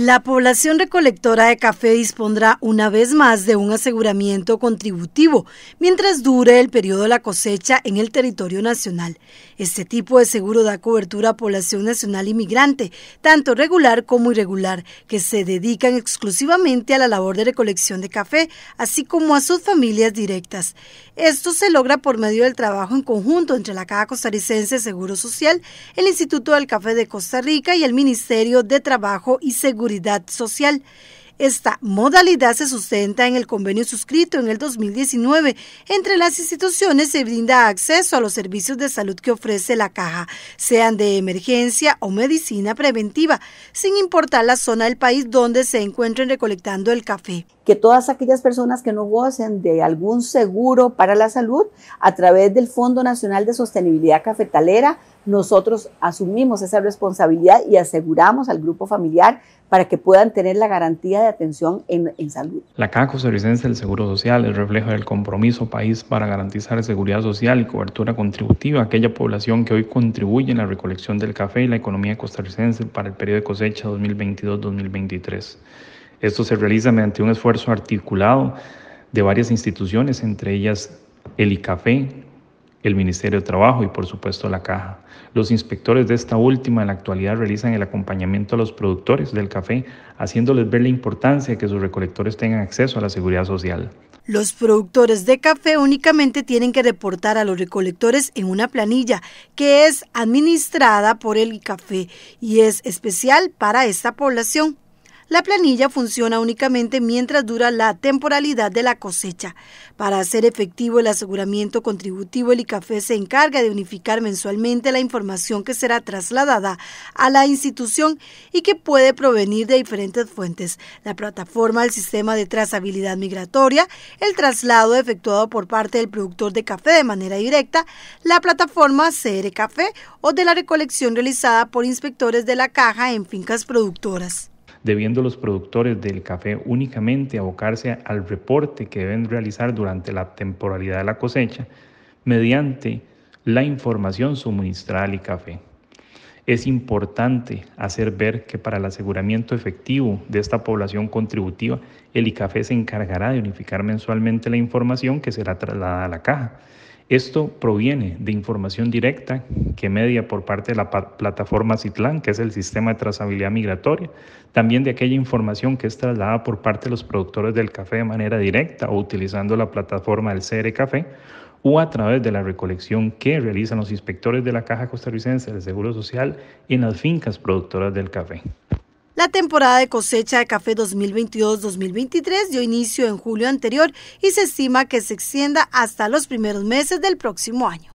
La población recolectora de café dispondrá una vez más de un aseguramiento contributivo mientras dure el periodo de la cosecha en el territorio nacional. Este tipo de seguro da cobertura a población nacional inmigrante, tanto regular como irregular, que se dedican exclusivamente a la labor de recolección de café, así como a sus familias directas. Esto se logra por medio del trabajo en conjunto entre la Caja Costarricense de Seguro Social, el Instituto del Café de Costa Rica y el Ministerio de Trabajo y Seguridad Seguridad Social. Esta modalidad se sustenta en el convenio suscrito en el 2019 entre las instituciones se brinda acceso a los servicios de salud que ofrece la caja, sean de emergencia o medicina preventiva, sin importar la zona del país donde se encuentren recolectando el café. Que todas aquellas personas que no gocen de algún seguro para la salud, a través del Fondo Nacional de Sostenibilidad Cafetalera, nosotros asumimos esa responsabilidad y aseguramos al grupo familiar para que puedan tener la garantía de atención en, salud. La Caja Costarricense del Seguro Social es reflejo del compromiso país para garantizar seguridad social y cobertura contributiva a aquella población que hoy contribuye en la recolección del café y la economía costarricense para el periodo de cosecha 2022-2023. Esto se realiza mediante un esfuerzo articulado de varias instituciones, entre ellas el ICAFE, el Ministerio de Trabajo y por supuesto la Caja. Los inspectores de esta última en la actualidad realizan el acompañamiento a los productores del café, haciéndoles ver la importancia de que sus recolectores tengan acceso a la seguridad social. Los productores de café únicamente tienen que reportar a los recolectores en una planilla que es administrada por el café y es especial para esta población. La planilla funciona únicamente mientras dura la temporalidad de la cosecha. Para hacer efectivo el aseguramiento contributivo, el ICAFE se encarga de unificar mensualmente la información que será trasladada a la institución y que puede provenir de diferentes fuentes. La plataforma, del sistema de trazabilidad migratoria, el traslado efectuado por parte del productor de café de manera directa, la plataforma CR Café o de la recolección realizada por inspectores de la caja en fincas productoras debiendo los productores del café únicamente abocarse al reporte que deben realizar durante la temporalidad de la cosecha mediante la información suministrada al ICAFE. Es importante hacer ver que para el aseguramiento efectivo de esta población contributiva, el ICAFE se encargará de unificar mensualmente la información que será trasladada a la caja esto proviene de información directa que media por parte de la plataforma CITLAN, que es el sistema de trazabilidad migratoria, también de aquella información que es trasladada por parte de los productores del café de manera directa o utilizando la plataforma del CR Café o a través de la recolección que realizan los inspectores de la Caja Costarricense del Seguro Social en las fincas productoras del café. La temporada de cosecha de café 2022-2023 dio inicio en julio anterior y se estima que se extienda hasta los primeros meses del próximo año.